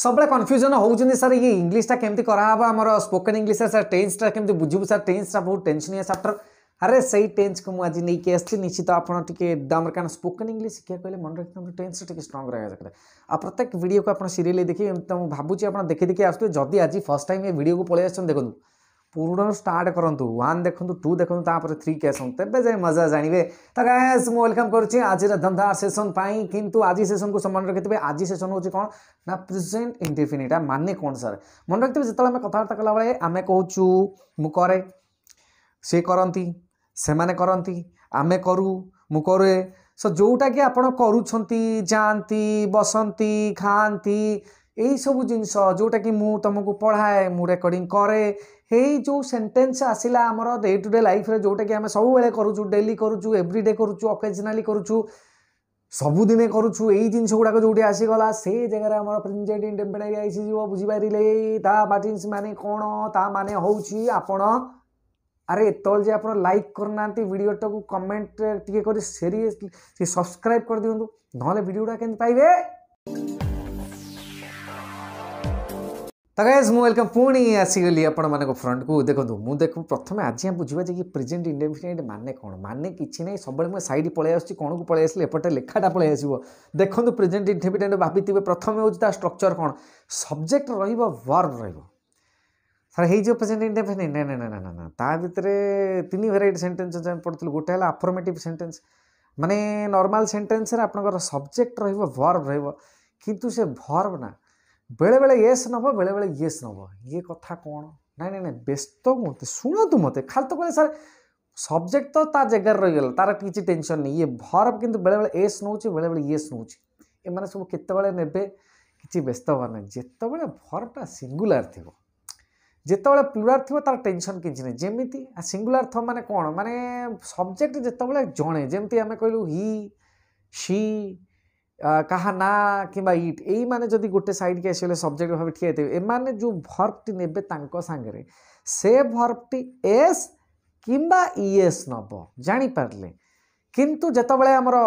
ସବୁବେଳେ କନଫ୍ୟୁଜନ୍ ହେଉଛନ୍ତି ସାର୍ ଇଏ ଇଂଲିଶଟା କେମିତି କରାହେବ ଆମର ସ୍ପୋକେନ୍ ଇଂଲିଶରେ ସାର୍ ଟେନ୍ସଟା କେମିତି ବୁଝିବୁ ସାର୍ ଟେନ୍ସଟା ବହୁତ ଟେନ୍ସନିଆ ଚାପ୍ଟର ଆରେ ସେଇ ଟେନ୍ସକୁ ମୁଁ ଆଜି ନେଇକି ଆସିଲି ନିଶ୍ଚିତ ଆପଣ ଟିକେ ଦାମର କାରଣ ସ୍ପୋକେନ୍ ଇଂଲିଶ ଶିକ୍ଷା କହିଲେ ମନେ ରଖିଥାନ୍ତୁ ଟେନ୍ସଟା ଟିକେ ଷ୍ଟ୍ରଙ୍ଗ ରହିବା ଦରକାର ଆଉ ପ୍ରତ୍ୟେକ ଭିଡ଼ିଓକୁ ଆପଣ ସିରିଏଲି ଦେଖି ତ ମୁଁ ଭାବୁଛି ଆପଣ ଦେଖି ଦେଖି ଆସୁଥିବେ ଯଦି ଆଜି ଫର୍ଷ୍ଟ ଟାଇମ୍ ଏ ଭିଡ଼ିଓକୁ ପଳେଇ ଆସିଛନ୍ତି ଦେଖନ୍ତୁ पूर्ण स्टार्ट करूँ वन देखु टू देखु तापर थ्री के आसत तेज जाए मजा जानवे तो गैस मुझ वेलकम करुच्ची आज धमदार सेसन कितु आज सेसन को सम्मान रखिथे आज सेसन हूँ कौन ना प्रेजेन्ट इंडिफिनिटा माने कौन सार मन रखिथे जिते आम कथबार्ता कलाबे आम कहचु मु कै सी करती से करती आम करूँ मु कै সো ଯେଉଁଟାକି ଆପଣ କରୁଛନ୍ତି ଯାଆନ୍ତି ବସନ୍ତି ଖାଆନ୍ତି ଏଇସବୁ ଜିନିଷ ଯେଉଁଟାକି ମୁଁ ତୁମକୁ ପଢ଼ାଏ ମୁଁ ରେକର୍ଡ଼ିଂ କରେ ହେଇ ଯେଉଁ ସେଣ୍ଟେନ୍ସ ଆସିଲା ଆମର ଡେ ଟୁ ଡେ ଲାଇଫ୍ରେ ଯେଉଁଟାକି ଆମେ ସବୁବେଳେ କରୁଛୁ ଡେଲି କରୁଛୁ ଏଭ୍ରିଡେ କରୁଛୁ ଅକେଜନାଲି କରୁଛୁ ସବୁଦିନେ କରୁଛୁ ଏଇ ଜିନିଷ ଗୁଡ଼ାକ ଯେଉଁଠି ଆସିଗଲା ସେ ଜାଗାରେ ଆମର ପ୍ରେଜେଣ୍ଟ ଇଣ୍ଡିପେଣ୍ଡେଣ୍ଟ ଆସିଯିବ ବୁଝିପାରିଲେ ତା ବାଟିନ୍ସ ମାନେ କ'ଣ ତା ମାନେ ହେଉଛି ଆପଣ ଆରେ ଏତେବେଳେ ଯେ ଆପଣ ଲାଇକ୍ କରୁନାହାନ୍ତି ଭିଡ଼ିଓଟାକୁ କମେଣ୍ଟ ଟିକେ କରି ସିରିୟସଲି ସବସ୍କ୍ରାଇବ୍ କରିଦିଅନ୍ତୁ ନହେଲେ ଭିଡ଼ିଓଟା କେମିତି ପାଇବେ ତ ଗାଇଜ୍ ମୁଁ ୱେଲକମ୍ ପୁଣି ଆସିଗଲି ଆପଣମାନଙ୍କ ଫ୍ରଣ୍ଟକୁ ଦେଖନ୍ତୁ ମୁଁ ଦେଖୁ ପ୍ରଥମେ ଆଜି ଆମେ ବୁଝିବା ଯେ କି ପ୍ରେଜେଣ୍ଟ ଇଣ୍ଡେଫିନାଇଟ୍ ମାନେ କ'ଣ ମାନେ କିଛି ନାହିଁ ସବୁବେଳେ ମୁଁ ସାଇଡ଼୍ ପଳେଇ ଆସୁଛି କ'ଣକୁ ପଳେଇ ଆସିଲେ ଏପଟେ ଲେଖାଟା ପଳେଇ ଆସିବ ଦେଖନ୍ତୁ ପ୍ରେଜେଣ୍ଟ ଇଣ୍ଡେଫିନାଇଟ୍ ଭାବିଥିବେ ପ୍ରଥମେ ହେଉଛି ତା ଷ୍ଟ୍ରକ୍ଚର୍ କ'ଣ ସବଜେକ୍ଟ ରହିବ ଭର୍ବ ରହିବ ସାର୍ ହେଇଯିବ ପ୍ରେଜେଣ୍ଟ ଇଣ୍ଡେଫିନାଇଟ୍ ନା ନା ନା ନା ନା ତା ଭିତରେ ତିନି ଭେରାଇଟି ସେଣ୍ଟେନ୍ସ ଆମେ ପଢ଼ୁଥିଲୁ ଗୋଟେ ହେଲା ଆଫର୍ମେଟିଭ୍ ସେଣ୍ଟେନ୍ସ ମାନେ ନର୍ମାଲ୍ ସେଣ୍ଟେନ୍ସରେ ଆପଣଙ୍କର ସବଜେକ୍ଟ ରହିବ ଭର୍ବ ରହିବ କିନ୍ତୁ ସେ ଭର୍ବ ନା ବେଳେବେଳେ ଏସ୍ ନେବ ବେଳେବେଳେ ଇଏସ୍ ନେବ ଇଏ କଥା କ'ଣ ନାଇଁ ନାଇଁ ନାଇଁ ବ୍ୟସ୍ତ ହୁଅନ୍ତି ଶୁଣନ୍ତୁ ମୋତେ ଖାଲି ତ କହିଲେ ସାର୍ ସବଜେକ୍ଟ ତ ତା ଜାଗାରେ ରହିଗଲା ତାର କିଛି ଟେନସନ୍ ନାହିଁ ଇଏ ଭରବ କିନ୍ତୁ ବେଳେବେଳେ ଏସ୍ ନେଉଛି ବେଳେବେଳେ ଇଏସ୍ ନେଉଛି ଏମାନେ ସବୁ କେତେବେଳେ ନେବେ କିଛି ବ୍ୟସ୍ତ ହେବାର ନାହିଁ ଯେତେବେଳେ ଭରବଟା ସିଙ୍ଗୁଲାର ଥିବ ଯେତେବେଳେ ପ୍ଲୁରାର ଥିବ ତାର ଟେନସନ୍ କିଛି ନାହିଁ ଯେମିତି ଆଉ ସିଙ୍ଗୁଲାର ଥ ମାନେ କ'ଣ ମାନେ ସବଜେକ୍ଟ ଯେତେବେଳେ ଜଣେ ଯେମିତି ଆମେ କହିଲୁ ହି ସି କାହା ନାଁ କିମ୍ବା ଇଟ୍ ଏଇମାନେ ଯଦି ଗୋଟେ ସାଇଡ଼୍କି ଆସିଗଲେ ସବଜେକ୍ଟ ଭାବେ ଠିଆ ହେଇଥିବେ ଏମାନେ ଯେଉଁ ଭର୍ଭଟି ନେବେ ତାଙ୍କ ସାଙ୍ଗରେ ସେ ଭର୍ଭଟି ଏସ୍ କିମ୍ବା ଇଏସ୍ ନେବ ଜାଣିପାରିଲେ କିନ୍ତୁ ଯେତେବେଳେ ଆମର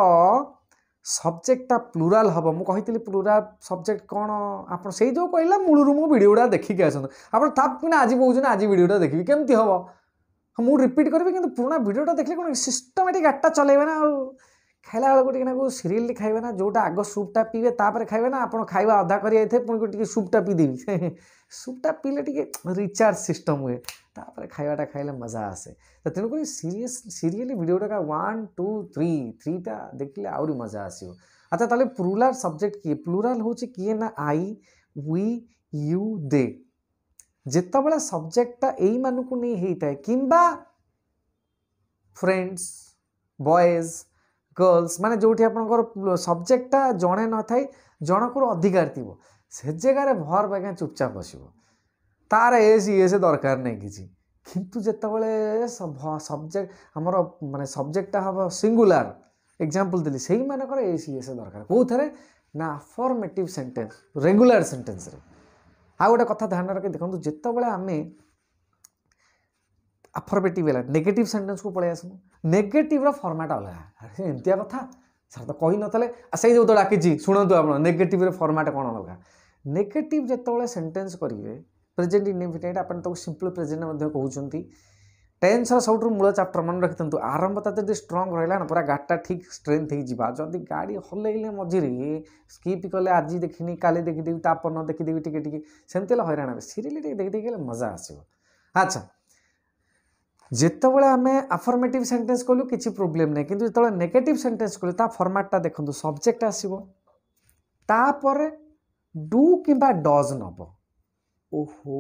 ସବଜେକ୍ଟଟା ପ୍ଲୁରାଲ୍ ହେବ ମୁଁ କହିଥିଲି ପ୍ଲୁରାଲ୍ ସବଜେକ୍ଟ କ'ଣ ଆପଣ ସେଇ ଯେଉଁ କହିଲା ମୂଳରୁ ମୁଁ ଭିଡ଼ିଓଟା ଦେଖିକି ଆସନ୍ତୁ ଆପଣ ତାପକିନା ଆଜି କହୁଛନ୍ତି ଆଜି ଭିଡ଼ିଓଟା ଦେଖିବି କେମିତି ହେବ ମୁଁ ରିପିଟ୍ କରିବି କିନ୍ତୁ ପୁରୁଣା ଭିଡ଼ିଓଟା ଦେଖିଲେ କ'ଣ ସିଷ୍ଟମେଟିକ୍ ଆଡ଼ଟା ଚଲେଇବେ ନା ଆଉ खाला बेल गोटे सीरीयल खाइबे ना जोटा आग सुपटा पीबे खाइबे ना आप खाइबा अधा कर सुप्टा देवी सुप्टा पीले टी रिचार्ज सिस्टम हुए तापर खाइबाटा खाइले मजा आसे तो तेणुक सीरीयस सीरीयल भिडटा वन टू थ्री थ्रीटा देखने आहरी मजा आसो अच्छा तेल प्लूराल सब्जेक्ट किए प्लूराल हूँ किए ना आई वी यु दे जितेबाला सब्जेक्टा यही मानक नहीं होता है किंबा फ्रेंड्स बयज ଗର୍ଲସ୍ ମାନେ ଯେଉଁଠି ଆପଣଙ୍କର ସବଜେକ୍ଟଟା ଜଣେ ନଥାଇ ଜଣଙ୍କର ଅଧିକାର ଥିବ ସେ ଜାଗାରେ ଭର ଆଜ୍ଞା ଚୁପଚାପ ବସିବ ତାର ଏ ସିଏ ସେ ଦରକାର ନାହିଁ କିଛି କିନ୍ତୁ ଯେତେବେଳେ ସବଜେକ୍ଟ ଆମର ମାନେ ସବଜେକ୍ଟଟା ହେବ ସିଙ୍ଗୁଲାର ଏକ୍ଜାମ୍ପଲ୍ ଦେଲି ସେଇମାନଙ୍କର ଏ ସିଏ ସେ ଦରକାର କେଉଁଥିରେ ନା ଆଫର୍ମେଟିଭ୍ ସେଣ୍ଟେନ୍ସ ରେଗୁଲାର ସେଣ୍ଟେନ୍ସରେ ଆଉ ଗୋଟେ କଥା ଧ୍ୟାନ ରଖି ଦେଖନ୍ତୁ ଯେତେବେଳେ ଆମେ ଆଫର୍ମେଟିଭ୍ ହେଲା ନେଗେଟିଭ୍ ସେଣ୍ଟେନ୍ସକୁ ପଳେଇ ଆସନୁ ନେଗେଟିଭ୍ର ଫର୍ମାଟ୍ ଅଲଗା ସେ ଏମିତିଆ କଥା ସାର୍ ତ କହିନଥିଲେ ସେଇ ଯେଉଁ ତ ଡାକିଛି ଶୁଣନ୍ତୁ ଆପଣ ନେଗେଟିଭ୍ର ଫର୍ମାଟ୍ କ'ଣ ଅଲଗା ନେଗେଟିଭ୍ ଯେତେବେଳେ ସେଣ୍ଟେନ୍ସ କରିବେ ପ୍ରେଜେଣ୍ଟ ଇଣ୍ଡିଫିନାଇଟ୍ ଆପଣ ତାକୁ ସିମ୍ପଲ୍ ପ୍ରେଜେଣ୍ଟ ମଧ୍ୟ କହୁଛନ୍ତି ଟେନ୍ସର ସବୁଠୁ ମୂଳ ଚାପ୍ଟର ମନେ ରଖିଥାନ୍ତୁ ଆରମ୍ଭତା ଯଦି ଷ୍ଟ୍ରଙ୍ଗ ରହିଲା ନା ପୁରା ଗାଡ଼ିଟା ଠିକ୍ ଷ୍ଟ୍ରେନ୍ଥ ହେଇଯିବା ଯଦି ଗାଡ଼ି ହଲେଇଲେ ମଝିରେ ସ୍କିପ୍ କଲେ ଆଜି ଦେଖିନି କାଲି ଦେଖିଦେବି ତାପର ପରଦିନ ଦେଖିଦେବି ଟିକେ ଟିକେ ସେମିତି ହେଲେ ହଇରାଣ ହେବେ ସିରିଏଲି ଟିକେ ଦେଖିଦେଇକି ହେଲେ ମଜା ଆସିବ ଆଚ୍ଛା जिते आम आफर्मेट सेन्टेन्स कलु किसी प्रोब्लेम ना कि जो नेगेट सेन्टेन्स कल फर्माटा देखो सब्जेक्ट आसपर डू कि डज नब ओहो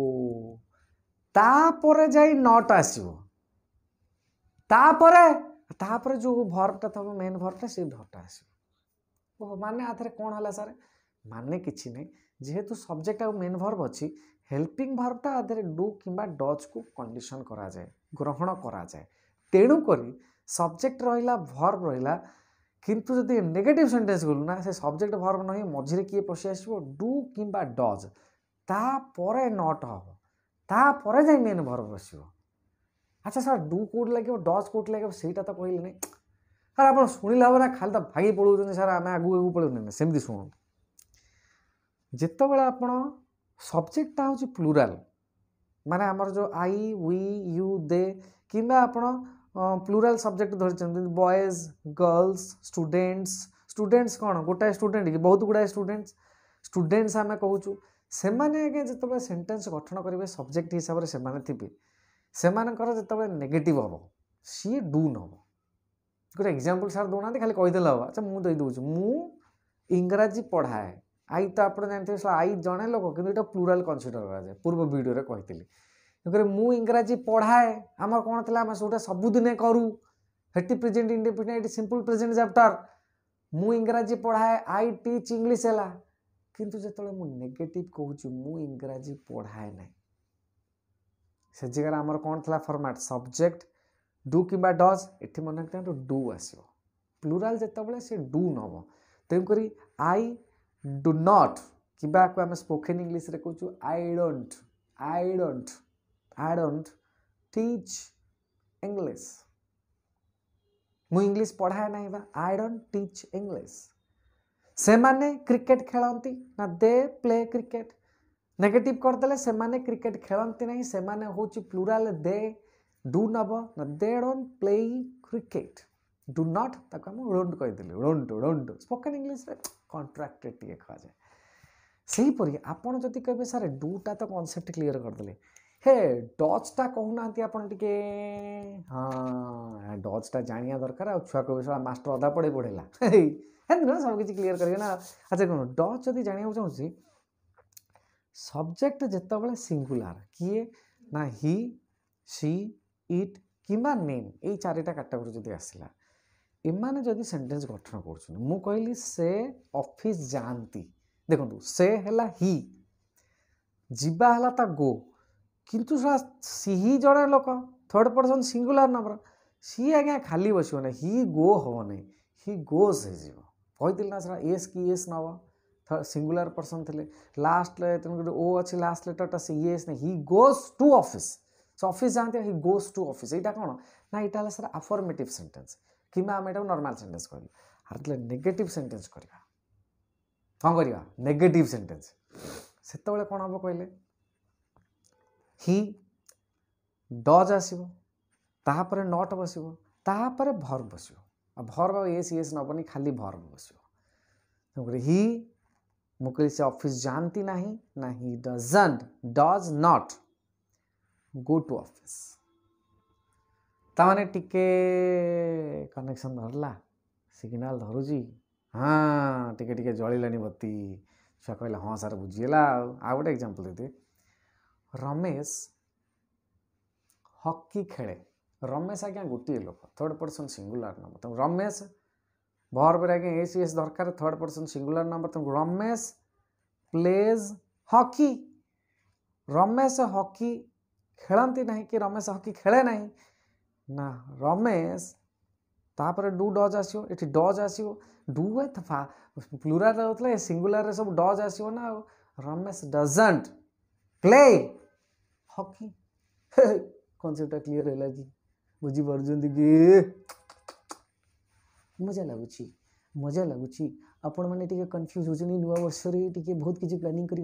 तापर जा नट आसपर जो भर्टा थ मेन भर्टा सी भर्टा आस मान आधे कौन है सर मान कि नहीं जेहेतु सब्जेक्ट आ मेन भर्व अच्छी हेल्पिंग भर्वटा आधे डू कि डज को कंडीशन करा जाए গ্রহণ କରାଯାଏ ତେଣୁକରି ସବଜେକ୍ଟ ରହିଲା ଭର୍ବ ରହିଲା কিন্তু যদি নেগেটিভ সেন্টেন্সগুলো না সে সবজেক্ট ভর্ব ନୁହେଁ ମଝିରେ କିଏ ପଶି ଆସିବ ଡୁ କିମ୍ବା ଡଜ୍ ତାପରେ ନଟ୍ ହେବ ତାପରେ ଯାଇ ମେନ୍ ଭର୍ବ ବସିବ ଆଚ୍ଛା ସାର୍ ଡୁ କେଉଁଠି ଲାଗିବ ଡଜ୍ କେଉଁଠି ଲାଗିବ ସେଇଟା ତ କହିଲେନି ସାର୍ ଆପଣ ଶୁଣିଲେ ହେବ ନା ଖାଲି ତ ଭାଙ୍ଗି ପଳାଉଛନ୍ତି ସାର୍ ଆମେ ଆଗକୁ ଆଗକୁ ପଳାଉନି ସେମିତି ଶୁଣନ୍ତୁ ଯେତେବେଳେ ଆପଣ ସବଜେକ୍ଟଟା ହେଉଛି ପ୍ଲୁରାଲ୍ ମାନେ ଆମର ଯେଉଁ ଆଇ ୱି ୟୁ ଦେ କିମ୍ବା ଆପଣ ପ୍ଲୁରାଲ୍ ସବଜେକ୍ଟ ଧରିଛନ୍ତି ବଏଜ୍ ଗର୍ଲସ୍ ଷ୍ଟୁଡେଣ୍ଟସ୍ ଷ୍ଟୁଡେଣ୍ଟସ୍ କ'ଣ ଗୋଟାଏ ଷ୍ଟୁଡେଣ୍ଟ କି ବହୁତ ଗୁଡ଼ାଏ ଷ୍ଟୁଡେଣ୍ଟସ୍ ଷ୍ଟୁଡେଣ୍ଟସ୍ ଆମେ କହୁଛୁ ସେମାନେ ଆଜ୍ଞା ଯେତେବେଳେ ସେଣ୍ଟେନ୍ସ ଗଠନ କରିବେ ସବଜେକ୍ଟ ହିସାବରେ ସେମାନେ ଥିବେ ସେମାନଙ୍କର ଯେତେବେଳେ ନେଗେଟିଭ୍ ହେବ ସିଏ ଡୁନ୍ ହେବ ଗୋଟେ ଏକ୍ଜାମ୍ପଲ୍ ସାର୍ ଦେଉନାହାନ୍ତି ଖାଲି କହିଦେଲେ ହେବ ଆଚ୍ଛା ମୁଁ ଦେଇଦେଉଛି ମୁଁ ଇଂରାଜୀ ପଢ଼ାଏ आई तो आप जानते हैं आई जड़े लोक कि प्लुराल कनसीडर कराए पूर्व भिडे कहीकि मुंग्राजी पढ़ाए आम कौन थी आम सब सबुदे करूँ हेटी present indefinite simple present chapter मुंग्राजी पढ़ाए आई टीच इंग्लीश है कितु जो नेगेटिव कहूँ मुंग्राजी पढ़ाए ना से जगह आम कौन थी फर्माट सब्जेक्ट डु कि डज ये मन रखते डु आस प्लूराल जो सी डु नब तेणुक आई डु नट कि आम स्पोकन इंग्लीश रे कौ आई डोट आई डोट आई डोट टीच इंग्लीश मु इंग्लीश पढ़ाए ना बा आई डोट टीच इंग्लीश से माने क्रिकेट खेलती ना दे प्ले क्रिकेट नेगेटिव करदे से माने क्रिकेट खेलती ना से माने प्लुराल दे डु नब ना दे dot play cricket do not ताको dot कहीदेली dot dot spoken English କଣ୍ଟ୍ରାକ୍ଟେଡ଼ଟିଏ କୁହାଯାଏ ସେହିପରି ଆପଣ ଯଦି କହିବେ ସାର୍ ଡୁଟା ତ କନସେପ୍ଟ କ୍ଲିଅର୍ କରିଦେଲେ ହେ ଡଚ୍ଟା କହୁନାହାନ୍ତି ଆପଣ ଟିକେ ହଁ ଡଚ୍ଟା ଜାଣିବା ଦରକାର ଆଉ ଛୁଆ କହିବେ ଶଳା ମାଷ୍ଟର ଅଧା ପଢ଼େଇ ପଢ଼େଇଲା ହେନ୍ତି ନା ସବୁକିଛି କ୍ଲିଅର୍ କରିବେ ନା ଆଚ୍ଛା କ'ଣ ଡଚ୍ ଯଦି ଜାଣିବାକୁ ଚାହୁଁଛି ସବଜେକ୍ଟ ଯେତେବେଳେ ସିଙ୍ଗୁଲାର କିଏ ନା ହି ସି ଇଟ୍ କିମ୍ବା ନେମ୍ ଏଇ ଚାରିଟା କାଟାଗୋରୀ ଯଦି ଆସିଲା ଏମାନେ ଯଦି ସେଣ୍ଟେନ୍ସ ଗଠନ କରୁଛନ୍ତି ମୁଁ କହିଲି ସେ ଅଫିସ୍ ଯାଆନ୍ତି ଦେଖନ୍ତୁ ସେ ହେଲା ହି ଯିବା ହେଲା ତା ଗୋ କିନ୍ତୁ ସିହି ଜଣେ ଲୋକ ଥର୍ଡ଼ ପର୍ସନ୍ ସିଙ୍ଗୁଲାର ନମ୍ବର ସିଏ ଆଜ୍ଞା ଖାଲି ବସିବ ନାହିଁ ହି ଗୋ ହେବ ନାହିଁ ହି ଗୋସ୍ ହେଇଯିବ କହିଥିଲି ନା ସେଟା ଏସ୍ କି ଏସ୍ ନେବ ସିଙ୍ଗୁଲାର ପର୍ସନ୍ ଥିଲେ ଲାଷ୍ଟରେ ତେଣୁ ଗୋଟେ ଓ ଅଛି ଲାଷ୍ଟ ଲେଟର୍ଟା ସେ ଇଏସ୍ ନାହିଁ ହି ଗୋସ୍ ଟୁ ଅଫିସ୍ ସେ ଅଫିସ୍ ଯାଆନ୍ତି ହି ଗୋସ୍ ଟୁ ଅଫିସ୍ ଏଇଟା କ'ଣ ନା ଏଇଟା ହେଲା ସାର୍ ଆଫର୍ମେଟିଭ୍ ସେଣ୍ଟେନ୍ସ किंबा नर्माल सेन्टेन्स कह हरतले नेगेटिव सेन्टेन्स करवा कौन कर नेगेटिव सेन्टेन्स से कौन हम कहले हि डज आसपर नट बस तापर भर बस भर एस एस नबनी खाली भर बस हि मु से अफिस् जाती ना ना he does not go to अफिस्ट ताने टिके कनेक्शन धरला सिग्नाल धरुची हाँ टिके टिके जल बत्ती छुआ कहला हाँ सार बुझीगला आ गोटे एक्जाम्पल देते रमेश हकी खेले रमेश आज्ञा गोटे लोक थर्ड पर्सन सिंगुलर नंबर तुम रमेश भर पर आज्ञा एस एस दरकार थर्ड पर्सन सिंगुलर नंबर तुम Ramesh plays hockey Ramesh hockey खेलती ना कि रमेश हकी खेले ना ना रमेश तापर डू डज आसो ये डज आसो डू एथ तो फा प्लूराल होता है सींगुलर सब डज आसो ना रमेश डजंट प्ले हकी कनसेप्टा क्लीयर है बुझी पार्टी कि मजा लगुच मजा लगुच आपण मैंने कन्फ्यूज हो नुआ वर्ष बहुत किसी प्लानिंग कर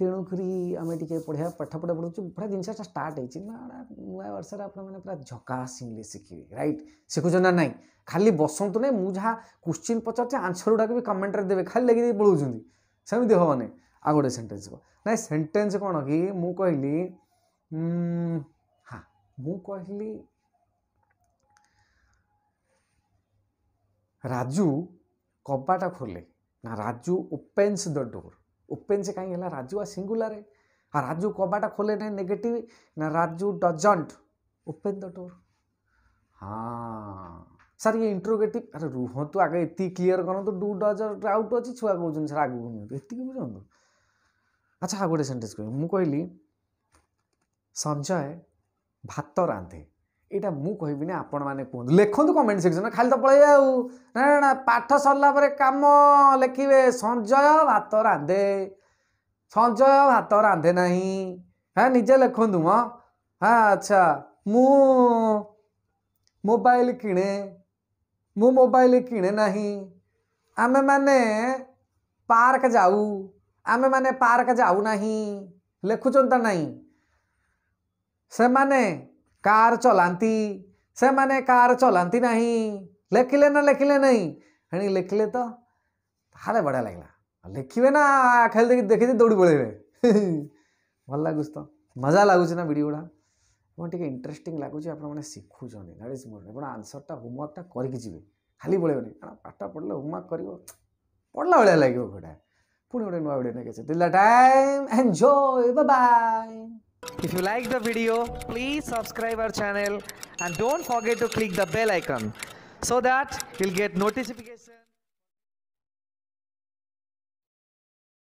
ତେଣୁକରି ଆମେ ଟିକେ ପଢ଼ିବା ପାଠ ପଢ଼ା ପଢ଼ୁଛୁ ପୁରା ଜିନିଷଟା ଷ୍ଟାର୍ଟ ହେଇଛି ନା ନୂଆ ବର୍ଷରେ ଆପଣମାନେ ପୁରା ଝକାସ୍ ଇଂଲିଶ ଶିଖିବେ ରାଇଟ୍ ଶିଖୁଛନ୍ତି ନା ନାହିଁ ଖାଲି ବସନ୍ତୁ ନାହିଁ ମୁଁ ଯାହା କୋଶ୍ଚିନ୍ ପଚାରୁଛି ଆନ୍ସର ଗୁଡ଼ାକ ବି କମେଣ୍ଟରେ ଦେବେ ଖାଲି ଲାଗିଦେଇ ପଳାଉଛନ୍ତି ସେମିତି ହେବନି ଆଉ ଗୋଟେ ସେଣ୍ଟେନ୍ସ ହେବ ନାଇଁ ସେଣ୍ଟେନ୍ସ କ'ଣ କି ମୁଁ କହିଲି ହଁ ମୁଁ କହିଲି ରାଜୁ କବାଟ ଖୋଲେ ନା Raju opens the door open से कहीं है राजू आ सिंगुलर है आ राजू कबाट खोले नहीं नेगेटिव ना Raju doesn't open the door sir ଇଏ ଇଣ୍ଟ୍ରୋଗେଟିଭ୍ ଆରେ ରୁହନ୍ତୁ ଆଗେ ଏତିକି କ୍ଲିଅର୍ କରନ୍ତୁ ଡୁ ଡଜ୍ ଆଉଟ୍ ଅଛି ଛୁଆ କହୁଛନ୍ତି ସାର୍ ଆଗକୁ ନିଅନ୍ତୁ ଏତିକି ବୁଝନ୍ତୁ ଆଚ୍ଛା ଆଉ ଗୋଟେ ସେଣ୍ଟେନ୍ସ କହିବି ମୁଁ କହିଲି ସଞ୍ଜୟ ଭାତ ରାନ୍ଧେ ଏଇଟା ମୁଁ କହିବିନି ଆପଣମାନେ କୁହନ୍ତୁ ଲେଖନ୍ତୁ କମେଣ୍ଟ ସେକ୍ସନ୍ ଖାଲି ତ ପଳେଇବେ ଆଉ ନା ନା ପାଠ ସରିଲା ପରେ କାମ ଲେଖିବେ ସଞ୍ଜୟ ଭାତ ରାନ୍ଧେ ସଞ୍ଜୟ ଭାତ ରାନ୍ଧେ ନାହିଁ হ্যাঁ ନିଜେ ଲେଖନ୍ତୁ ମ হ্যাঁ আচ্ছা ମୁଁ ମୋବାଇଲ କିଣେ ମୁଁ ମୋବାଇଲ କିଣେ ନାହିଁ ଆମେମାନେ ପାର୍କ ଯାଉ ଆମେମାନେ ପାର୍କ ଯାଉନାହିଁ ଲେଖୁଛନ୍ତି ତ ନାହିଁ ସେମାନେ कार चलांती से माने कार चलांती नहीं लेखिले ना लेखिले नहीं हेणी लेखिले तो हाले बढ़िया लगला लेखिवे ना खेल देखि देखि दौड़ी पड़े भल लागुस तो मजा लागुस ना वीडियो उडा मोन ठीक इंटरेस्टिंग लागुस आपन दैट इज मोर आपन आंसर ता होमवर्क ता करिक जिवे खाली पड़ेबे ना पढ़ले होमवर्क कर पढ़ला बढ़िया लगे गोडा पुणी गोटे नुवा वीडियो नेके छ time enjoy bye bye If you like the video, please subscribe our channel and don't forget to click the bell icon so that you'll get notifications.